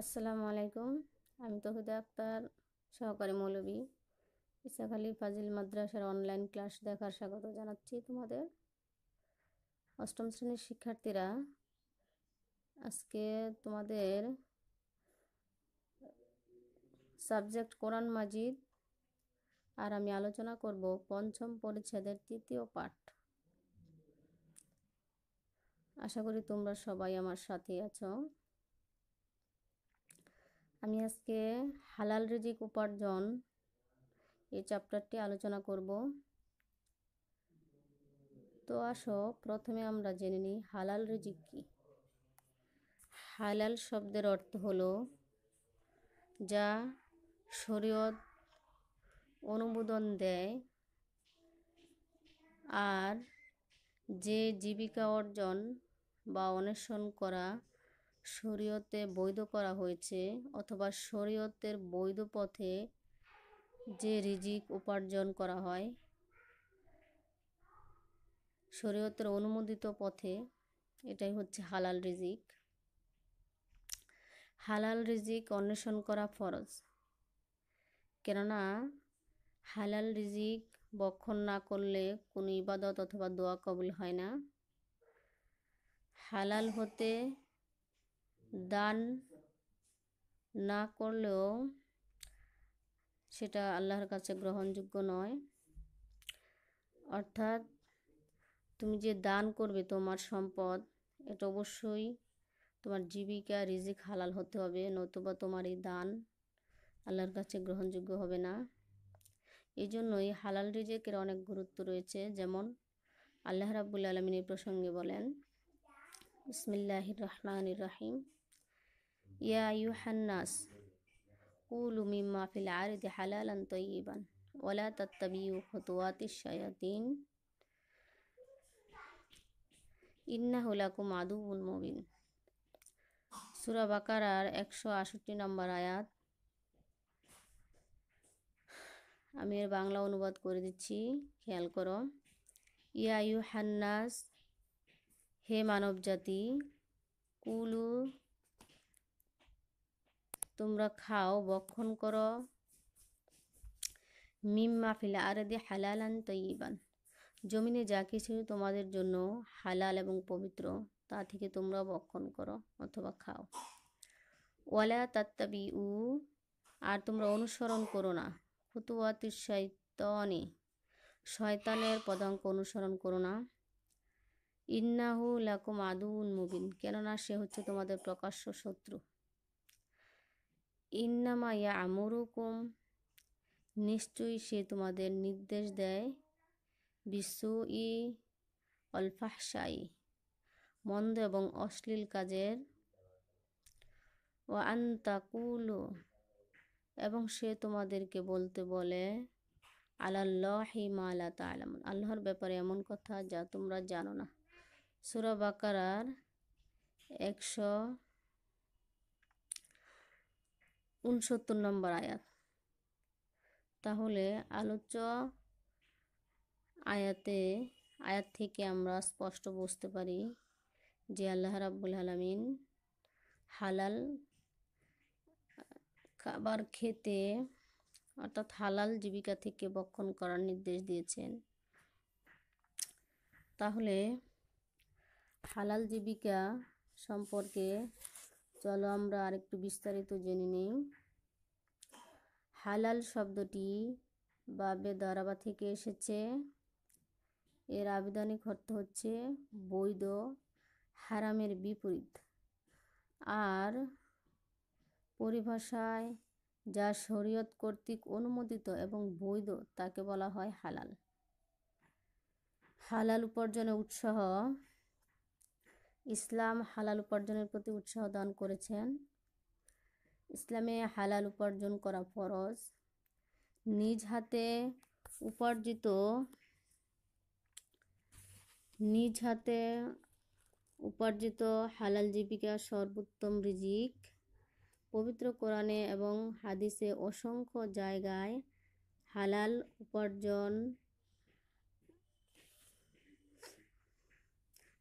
আসসালামু আলাইকুম আমি তহুদা আক্তার সহকারী মৌলবী ইসাখালী ফাজিল মাদ্রাসার অনলাইন ক্লাস দেখার স্বাগত জানাচ্ছি তোমাদের অষ্টম শ্রেণীর শিক্ষার্থীরা আজকে তোমাদের সাবজেক্ট কোরআন মাজিদ আর আমি আলোচনা করব পঞ্চম পরিচ্ছেদের তৃতীয় পাঠ আশা করি তোমরা সবাই আমার সাথে আছো আমি আজকে হালাল রিজিক উপার্জন এই চ্যাপ্টারটি আলোচনা করব তো আসো প্রথমে আমরা জেনে নিই হালাল রিজিক কি হালাল শব্দের অর্থ হলো যা শরীয়ত অনুমোদন দেয় আর যে জীবিকা অর্জন বা অন্বেষণ করা শরীয়তে বৈধ করা হয়েছে অথবা শরীয়তের বৈধ পথে যে রিজিক উপার্জন করা হয় শরীয়তের অনুমোদিত পথে এটাই হচ্ছে হালাল রিজিক হালাল রিজিক অন্বেষণ করা ফরজ কেননা হালাল রিজিক বক্ষণ না করলে কোনো ইবাদত অথবা দোয়া কবুল হয় না হালাল হতে দান না করলেও সেটা আল্লাহর কাছে গ্রহণযোগ্য নয় অর্থাৎ তুমি যে দান করবে তোমার সম্পদ এটা অবশ্যই তোমার জীবিকা রিজিক হালাল হতে হবে নতুবা তোমার এই দান আল্লাহর কাছে গ্রহণযোগ্য হবে না এই জন্যই হালাল রিজিকের অনেক গুরুত্ব রয়েছে যেমন আল্লাহ রাবুল আলমিন প্রসঙ্গে বলেন ইসমিল্লাহ রহমান রাহিম ইয়া ইউহান্নাস কুলু মিম্মা ফিল আরদি হালালান তৈবান ওলা তত্তাবিউ হতুয়াতি শয়াতিন ইন্না হুলাকুম আদুবুন মুবিন সুরা বাকারার একশো আষট্টি নম্বর আয়াত আমি এর বাংলা অনুবাদ করে দিচ্ছি খেয়াল করো ইয়া ইউহান্নাস হে মানব জাতি কুলু তোমরা খাও বক্ষণ করো মিম্মা মাফিলা আর দি হালালান তৈবান জমিনে যা কিছু তোমাদের জন্য হালাল এবং পবিত্র তা থেকে তোমরা বক্ষণ করো অথবা খাও ওয়ালা তাত্তাবি উ আর তোমরা অনুসরণ করো না খুতুয়াতি শৈতনে শয়তানের পদাঙ্ক অনুসরণ করো না ইন্নাহু লাকুম আদুন মুবিন কেননা সে হচ্ছে তোমাদের প্রকাশ্য শত্রু ইন্নামা ইয়া আমরুকুম নিশ্চয়ই সে তোমাদের নির্দেশ দেয় বিশ্ব ই অলফাহসাই মন্দ এবং অশ্লীল কাজের ও আন্তাকুল এবং সে তোমাদেরকে বলতে বলে আলাল্লাহি মালা তালাম আল্লাহর ব্যাপারে এমন কথা যা তোমরা জানো না সুরাবাকার একশো উনসত্তর নম্বর আয়াত তাহলে আলোচ্য আয়াতে আয়াত থেকে আমরা স্পষ্ট বুঝতে পারি যে আল্লাহ রাবুল আলমিন হালাল খাবার খেতে অর্থাৎ হালাল জীবিকা থেকে বক্ষণ করার নির্দেশ দিয়েছেন তাহলে হালাল জীবিকা সম্পর্কে চলো আমরা আরেকটু বিস্তারিত জেনে নিই হালাল শব্দটি বাবে দারাবা থেকে এসেছে এর আবেদনিক অর্থ হচ্ছে বৈধ হারামের বিপরীত আর পরিভাষায় যা শরীয়ত কর্তৃক অনুমোদিত এবং বৈধ তাকে বলা হয় হালাল হালাল উপার্জনে উৎসাহ ইসলাম হালাল উপার্জনের প্রতি উৎসাহ দান করেছেন ইসলামে হালাল উপার্জন করা ফরজ নিজ হাতে উপার্জিত নিজ হাতে উপার্জিত হালাল জীবিকা সর্বোত্তম রিজিক পবিত্র কোরআনে এবং হাদিসে অসংখ্য জায়গায় হালাল উপার্জন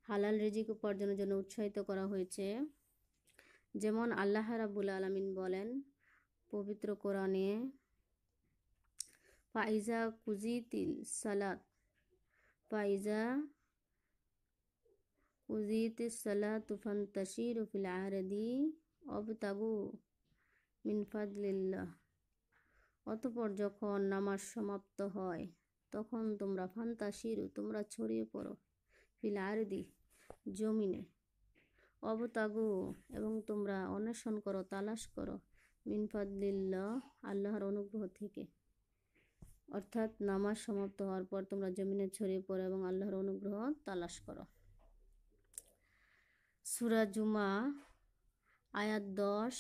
হালাল রিজিক উপার্জনের জন্য উৎসাহিত করা হয়েছে যেমন আল্লাহ রাবুল আলমিন বলেন পবিত্র কোরআনে ফাইজা কুজিতিল সালাত ফাইজা কুজিত সালাত ফান্তাশির আহরদি অব অবতাগু মিনফাদলিল্লাহ অতপর যখন নামাজ সমাপ্ত হয় তখন তোমরা ফান্তাশিরু তোমরা ছড়িয়ে পড়ো ফিল জমিনে অবতাগু এবং তোমরা অন্বেষণ করো তালাশ করো মিনফাদলিল্লা আল্লাহর অনুগ্রহ থেকে অর্থাৎ নামাজ সমাপ্ত হওয়ার পর তোমরা জমিনে ছড়িয়ে পড়ো এবং আল্লাহর অনুগ্রহ তালাশ করো সুরা জুমা আয়াত দশ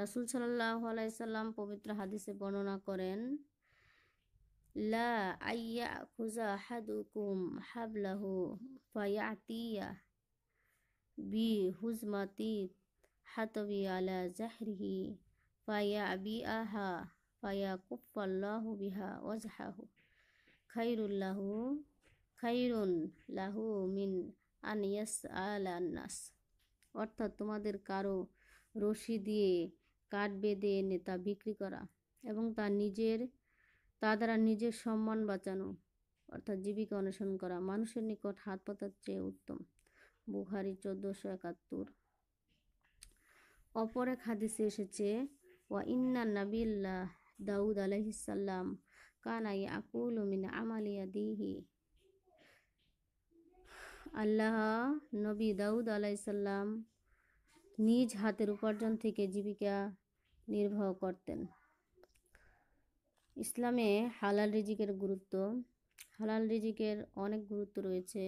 রাসুল সাল্লাহ আলাইসাল্লাম পবিত্র হাদিসে বর্ণনা করেন লা আইয়া হাতবি আলা জাহরিহি ফায়া বি আহা ফায়া কুফাল্লাহু বিহা ওয়াজহাহু খাইরুল্লাহু খাইরুন লাহু মিন আনিয়াস আলান্নাস অর্থাৎ তোমাদের কারো রশি দিয়ে কাঠ বেঁধে এনে তা বিক্রি করা এবং তা নিজের তা দ্বারা নিজের সম্মান বাঁচানো অর্থাৎ জীবিকা অন্বেষণ করা মানুষের নিকট হাত পাতার চেয়ে উত্তম বুহারি চোদ্দোশো একাত্তর অপর এক হাদিসে এসেছে ওয়া ইন্না নাবিল্লা দাউদ আলহিসাল্লাম কানাই আকুল মিন আমালিয়া দিহি আল্লাহ নবী দাউদ আলাইসাল্লাম নিজ হাতের উপার্জন থেকে জীবিকা নির্বাহ করতেন ইসলামে হালাল রিজিকের গুরুত্ব হালাল রিজিকের অনেক গুরুত্ব রয়েছে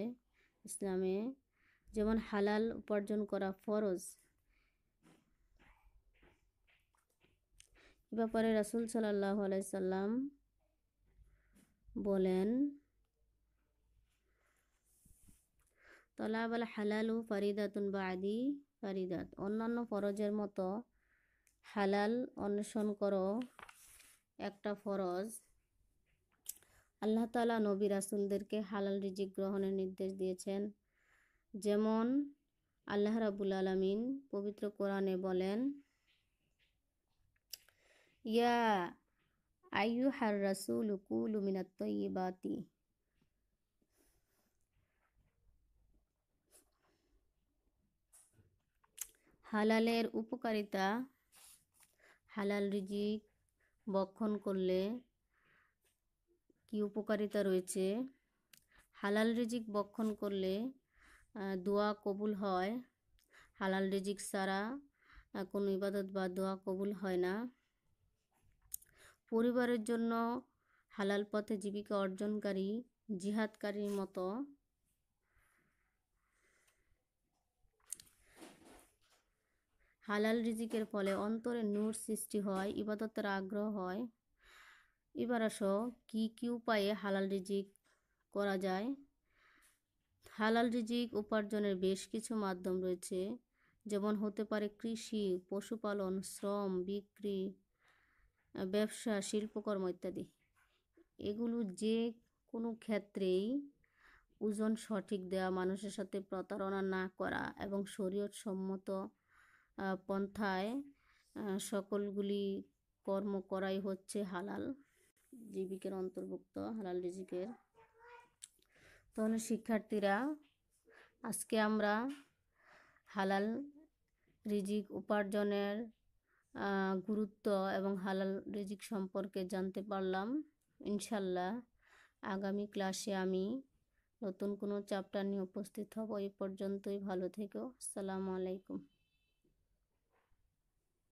ইসলামে যেমন হালাল উপার্জন করা ফরজ ব্যাপারে রাসুল সাল্লাহ আলাইসাল্লাম বলেন তলাবাল হালালু ফারিদাতুন বা আদি ফারিদাত অন্যান্য ফরজের মতো হালাল অন্বেষণ করো একটা ফরজ আল্লাহ তালা নবী রাসুলদেরকে হালাল রিজিক গ্রহণের নির্দেশ দিয়েছেন যেমন আল্লাহ রাবুল আলমিন পবিত্র কোরআনে বলেন ইয়া আইয়ু হার রাসুল উকুল উমিনাত্তবাতি হালালের উপকারিতা হালাল রিজিক বক্ষণ করলে কি উপকারিতা রয়েছে হালাল রিজিক বক্ষণ করলে দোয়া কবুল হয় হালাল রিজিক ছাড়া কোনো ইবাদত বা দোয়া কবুল হয় না পরিবারের জন্য হালাল পথে জীবিকা অর্জনকারী জিহাদকারীর মতো হালাল রিজিকের ফলে অন্তরে নূর সৃষ্টি হয় ইবাদতের আগ্রহ হয় এবার আসো কী কী উপায়ে হালাল রিজিক করা যায় হালাল রিজিক উপার্জনের বেশ কিছু মাধ্যম রয়েছে যেমন হতে পারে কৃষি পশুপালন শ্রম বিক্রি ব্যবসা শিল্পকর্ম ইত্যাদি এগুলো যে কোনো ক্ষেত্রেই ওজন সঠিক দেওয়া মানুষের সাথে প্রতারণা না করা এবং শরীর সম্মত পন্থায় সকলগুলি কর্ম করাই হচ্ছে হালাল জীবিকের অন্তর্ভুক্ত হালাল রিজিকের তখন শিক্ষার্থীরা আজকে আমরা হালাল রিজিক উপার্জনের গুরুত্ব এবং হালাল রিজিক সম্পর্কে জানতে পারলাম ইনশাল্লাহ আগামী ক্লাসে আমি নতুন কোনো চ্যাপ্টার নিয়ে উপস্থিত হব এই পর্যন্তই ভালো থেকো আসসালামু আলাইকুম